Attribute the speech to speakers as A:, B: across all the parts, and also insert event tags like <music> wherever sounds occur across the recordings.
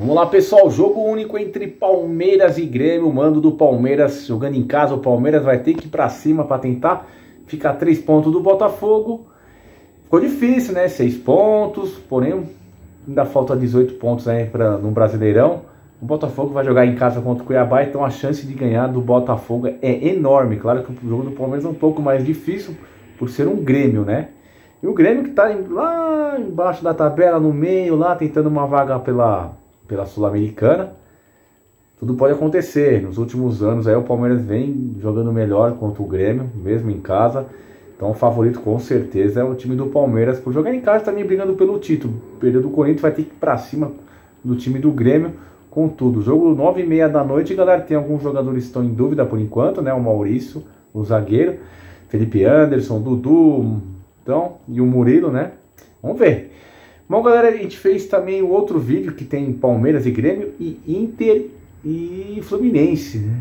A: Vamos lá, pessoal. Jogo único entre Palmeiras e Grêmio. Mando do Palmeiras jogando em casa. O Palmeiras vai ter que ir para cima para tentar ficar três pontos do Botafogo. Ficou difícil, né? Seis pontos, porém ainda falta 18 pontos aí pra, no Brasileirão. O Botafogo vai jogar em casa contra o Cuiabá, então a chance de ganhar do Botafogo é enorme. Claro que o jogo do Palmeiras é um pouco mais difícil por ser um Grêmio, né? E o Grêmio que está lá embaixo da tabela, no meio, lá tentando uma vaga pela pela Sul-Americana. Tudo pode acontecer. Nos últimos anos aí o Palmeiras vem jogando melhor contra o Grêmio, mesmo em casa. Então o favorito com certeza é o time do Palmeiras. Por jogar em casa também tá brigando pelo título. Perdeu do Corinthians, vai ter que ir pra cima do time do Grêmio. Contudo, jogo 9 e meia da noite, galera, tem alguns jogadores que estão em dúvida por enquanto, né? O Maurício, o zagueiro, Felipe Anderson, Dudu, então, e o Murilo, né? Vamos ver. Bom, galera, a gente fez também um outro vídeo que tem Palmeiras e Grêmio e Inter e Fluminense, né?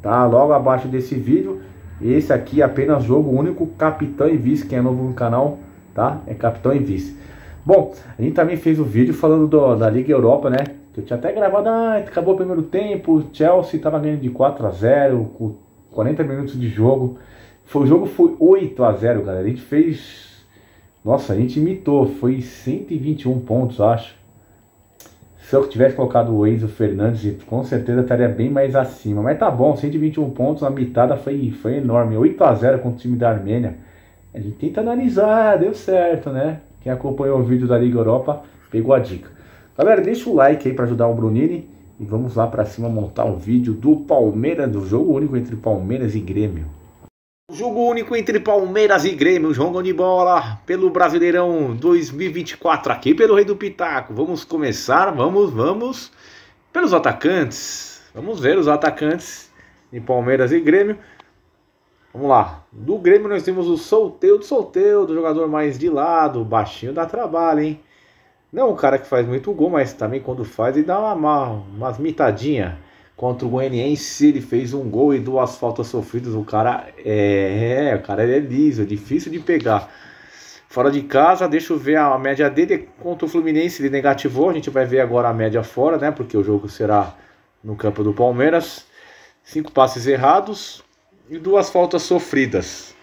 A: Tá logo abaixo desse vídeo. Esse aqui é apenas jogo único, capitão e vice. Quem é novo no canal, tá? É capitão e vice. Bom, a gente também fez o um vídeo falando do, da Liga Europa, né? Que eu tinha até gravado, ah, acabou o primeiro tempo, o Chelsea tava ganhando de 4 a 0 com 40 minutos de jogo. Foi, o jogo foi 8 a 0 galera. A gente fez nossa, a gente imitou, foi 121 pontos, acho. Se eu tivesse colocado o Enzo Fernandes, com certeza estaria bem mais acima. Mas tá bom, 121 pontos, a mitada foi, foi enorme. 8 a 0 contra o time da Armênia. A gente tenta analisar, deu certo, né? Quem acompanhou o vídeo da Liga Europa pegou a dica. Galera, deixa o like aí para ajudar o Brunini. E vamos lá para cima montar o um vídeo do Palmeiras, do jogo único entre Palmeiras e Grêmio. Jogo único entre Palmeiras e Grêmio, jogo de bola pelo Brasileirão 2024 aqui pelo Rei do Pitaco. Vamos começar, vamos, vamos pelos atacantes. Vamos ver os atacantes de Palmeiras e Grêmio. Vamos lá. Do Grêmio nós temos o Solteudo, Solteudo, jogador mais de lado, baixinho dá trabalho, hein? Não um cara que faz muito gol, mas também quando faz ele dá uma, uma, umas mitadinhas. Contra o Goianiense, ele fez um gol e duas faltas sofridas. O cara é, é o cara é liso, é difícil de pegar. Fora de casa, deixa eu ver a média dele contra o Fluminense, ele negativou. A gente vai ver agora a média fora, né? Porque o jogo será no campo do Palmeiras. Cinco passes errados e duas faltas sofridas.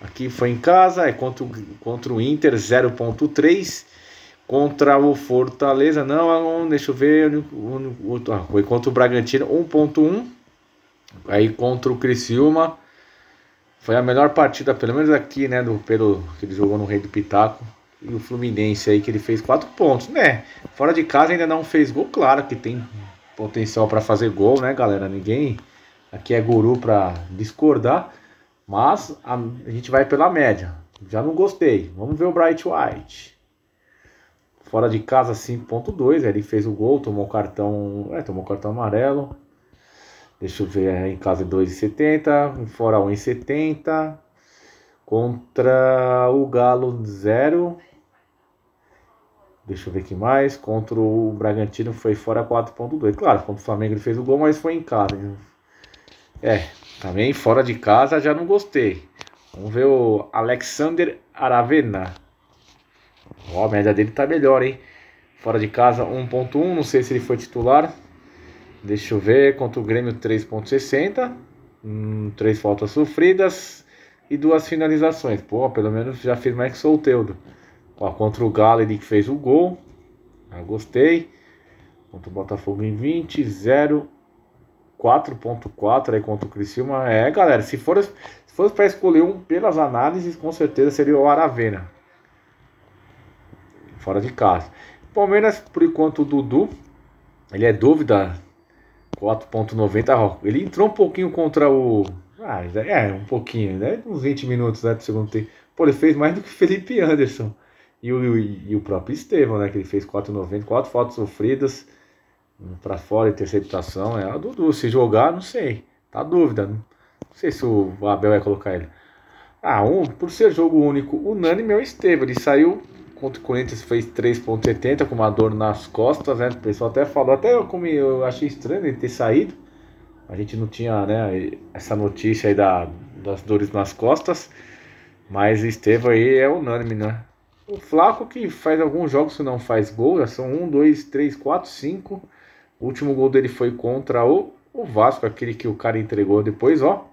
A: Aqui foi em casa, é contra, contra o Inter 0.3 contra o Fortaleza, não, ah, deixa eu ver, outro, ah, foi contra o Bragantino 1.1, aí contra o Criciúma, foi a melhor partida, pelo menos aqui, né, do pelo que ele jogou no Rei do Pitaco, e o Fluminense aí que ele fez 4 pontos, né, fora de casa ainda não fez gol, claro que tem potencial para fazer gol, né, galera, ninguém aqui é guru para discordar, mas a, a gente vai pela média, já não gostei, vamos ver o Bright White. Fora de casa 5.2, ele fez o gol, tomou cartão, é, tomou cartão amarelo. Deixa eu ver, é, em casa 2,70, é fora 1,70. Contra o Galo 0. Deixa eu ver que mais. Contra o Bragantino foi fora 4.2. Claro, contra o Flamengo ele fez o gol, mas foi em casa. Né? É, também fora de casa já não gostei. Vamos ver o Alexander Aravena. Ó, a média dele tá melhor, hein? Fora de casa 1.1, não sei se ele foi titular. Deixa eu ver, contra o Grêmio 3.60, hum, três faltas sofridas e duas finalizações. Pô, pelo menos já fez mais que Solteudo. Ó, contra o Galo ele que fez o gol. Já ah, gostei. Contra o Botafogo em 20, 0 4.4 aí contra o Criciúma. É, galera, se for, se for para escolher um pelas análises, com certeza seria o Aravena fora de casa. Palmeiras, por enquanto, o Dudu, ele é dúvida, 4.90. Ele entrou um pouquinho contra o. Ah, é, um pouquinho, né? Uns 20 minutos né, do segundo tempo. Pô, ele fez mais do que Felipe Anderson. E o, e, e o próprio Estevão, né? Que ele fez 4,90, quatro fotos sofridas para fora, interceptação. É o Dudu. Se jogar, não sei. Tá dúvida. Não sei se o Abel vai colocar ele. Ah, um, por ser jogo único, unânime é o Estevão. Ele saiu contra o Corinthians fez 3,70 com uma dor nas costas, né? O pessoal até falou, até eu, comi, eu achei estranho ele ter saído. A gente não tinha né, essa notícia aí da, das dores nas costas. Mas Estevam aí é unânime, né? O Flaco que faz alguns jogos se não faz gol, já são 1, 2, 3, 4, 5. O último gol dele foi contra o, o Vasco, aquele que o cara entregou depois, ó.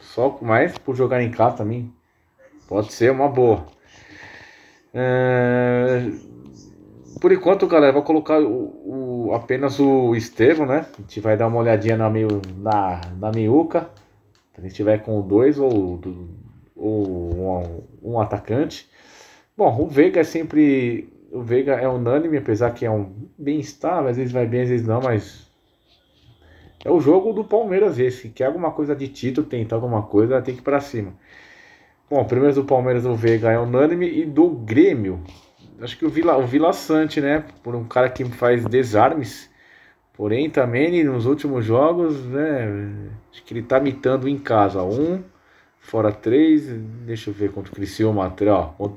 A: Só mais por jogar em casa também. Pode ser uma boa. É... Por enquanto, galera, vou colocar o, o, apenas o Estevam, né? A gente vai dar uma olhadinha na, meio, na, na miúca. Se a gente tiver com dois ou, ou um, um atacante. Bom, o Veiga é sempre. O Veiga é unânime, apesar que é um bem estável, às vezes vai bem, às vezes não, mas. É o jogo do Palmeiras esse. Quer é alguma coisa de título, tentar alguma coisa, tem que ir pra cima. Bom, primeiro do Palmeiras o Veiga é unânime e do Grêmio. Acho que o Vila, o Vila Sante, né? Por um cara que faz desarmes. Porém, também nos últimos jogos, né? Acho que ele tá mitando em casa. Um, fora três. Deixa eu ver quanto o Criciúma, ó.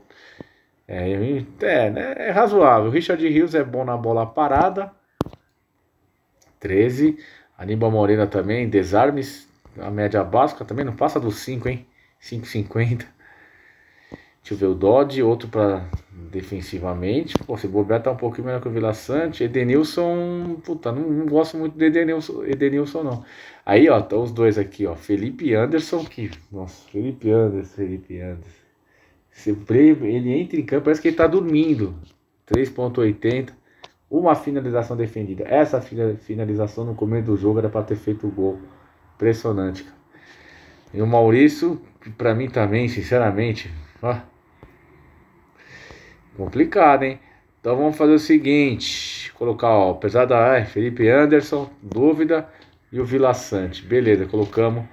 A: É, é, né, é razoável. Richard Rios é bom na bola parada. 13. Aníbal Morena também, desarmes. A média básica também não passa dos 5, hein? 5,50. Deixa eu ver o Dodge, outro para defensivamente. Pô, se bobear tá um pouquinho melhor que o Vila Sante. Edenilson, puta, não, não gosto muito do Edenilson, Edenilson não. Aí, ó, tá os dois aqui, ó. Felipe Anderson, que. Nossa, Felipe Anderson, Felipe Anderson. Sempre ele entra em campo, parece que ele tá dormindo. 3,80. Uma finalização defendida. Essa finalização no começo do jogo era para ter feito o gol. Impressionante, cara. E o Maurício, para mim também, sinceramente, ó, complicado, hein? Então vamos fazer o seguinte, colocar, ó, apesar da ai, Felipe Anderson, dúvida, e o Vila Sante. Beleza, colocamos.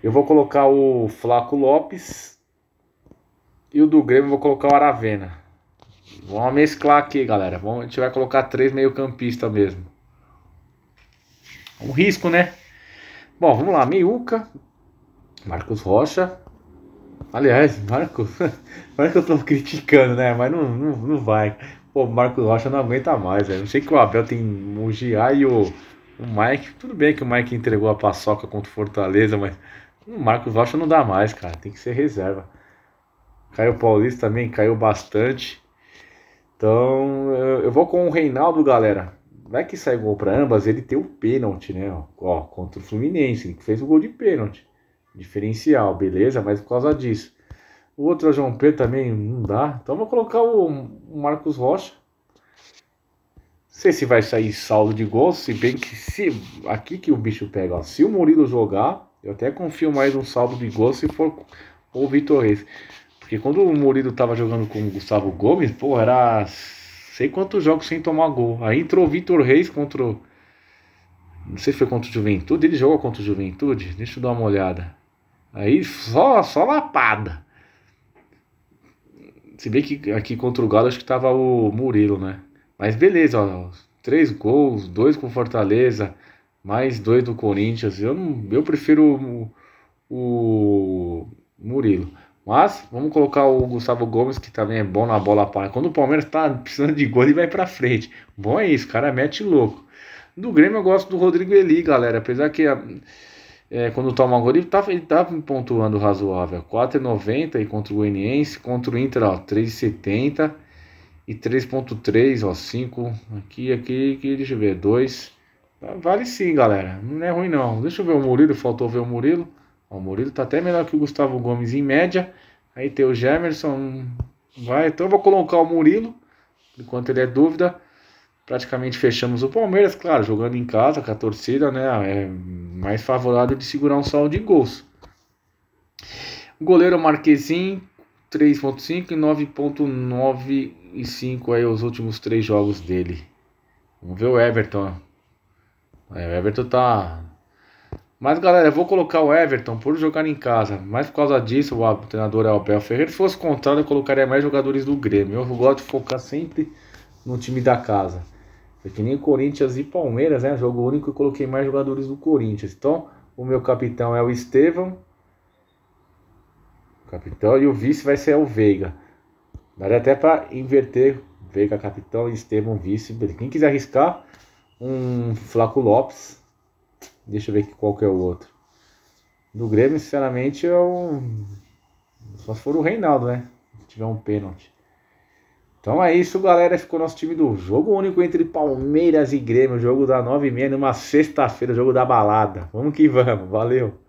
A: Eu vou colocar o Flaco Lopes e o do Grêmio vou colocar o Aravena. Vamos mesclar aqui, galera. Vamos, a gente vai colocar três meio-campistas mesmo. Um risco, né? Bom, vamos lá. Miúca. Marcos Rocha. Aliás, Marcos. que <laughs> eu tô criticando, né? Mas não, não, não vai. Pô, o Marcos Rocha não aguenta mais, velho. Não sei que o Abel tem o Gia e o, o Mike. Tudo bem que o Mike entregou a paçoca contra o Fortaleza, mas o Marcos Rocha não dá mais, cara. Tem que ser reserva. Caio Paulista também caiu bastante. Então, eu vou com o Reinaldo, galera. Vai que sai gol para ambas, ele tem o pênalti, né? Ó, contra o Fluminense, ele fez o gol de pênalti diferencial, beleza? Mas por causa disso. O outro é o João Pedro também, não dá. Então vou colocar o Marcos Rocha. Não sei se vai sair saldo de gol, se bem que se aqui que o bicho pega, ó, se o Murilo jogar, eu até confio mais no saldo de gol se for o Vitor Reis. Porque quando o Murilo tava jogando com o Gustavo Gomes, pô, era sei quantos jogos sem tomar gol. Aí entrou o Vitor Reis contra o... não sei se foi contra o Juventude, ele jogou contra o Juventude, deixa eu dar uma olhada. Aí só, só lapada. Se bem que aqui contra o Galo acho que tava o Murilo, né? Mas beleza, ó, três gols, dois com Fortaleza, mais dois do Corinthians. Eu, não, eu prefiro o, o Murilo. Mas vamos colocar o Gustavo Gomes, que também é bom na bola para. Quando o Palmeiras tá precisando de gol, ele vai para frente. Bom é isso, cara mete louco. Do Grêmio eu gosto do Rodrigo Eli, galera. Apesar que a, é, quando toma o gol, ele tá, ele tá pontuando razoável. 4,90 e contra o Goianiense, contra o Inter, ó, 3,70 e 3.3, ó, 5 aqui, aqui, aqui, deixa eu ver, 2. Tá, vale sim, galera. Não é ruim não. Deixa eu ver o Murilo, faltou ver o Murilo. Ó, o Murilo tá até melhor que o Gustavo Gomes em média. Aí tem o Gemerson, vai, então eu vou colocar o Murilo, enquanto ele é dúvida praticamente fechamos o Palmeiras, claro, jogando em casa com a torcida, né? É mais favorável de segurar um saldo de gols. O goleiro Marquezinho, 3.5 e 9.95 aí os últimos três jogos dele. Vamos ver o Everton. É, o Everton tá. Mas galera, eu vou colocar o Everton por jogar em casa. Mas por causa disso, o treinador é o Abel Ferreira. Se fosse contrário, eu colocaria mais jogadores do Grêmio. Eu gosto de focar sempre no time da casa. Foi que nem Corinthians e Palmeiras, né? Jogo único, eu coloquei mais jogadores do Corinthians. Então, o meu capitão é o Estevam, Capitão e o vice vai ser o Veiga. Daria até para inverter Veiga capitão e vice. Quem quiser arriscar, um Flaco Lopes. Deixa eu ver qual que é o outro. Do Grêmio, sinceramente, eu. Só se for o Reinaldo, né? Se tiver um pênalti. Então é isso, galera. Ficou nosso time do jogo único entre Palmeiras e Grêmio. Jogo da 9h30 numa sexta-feira, jogo da balada. Vamos que vamos. Valeu.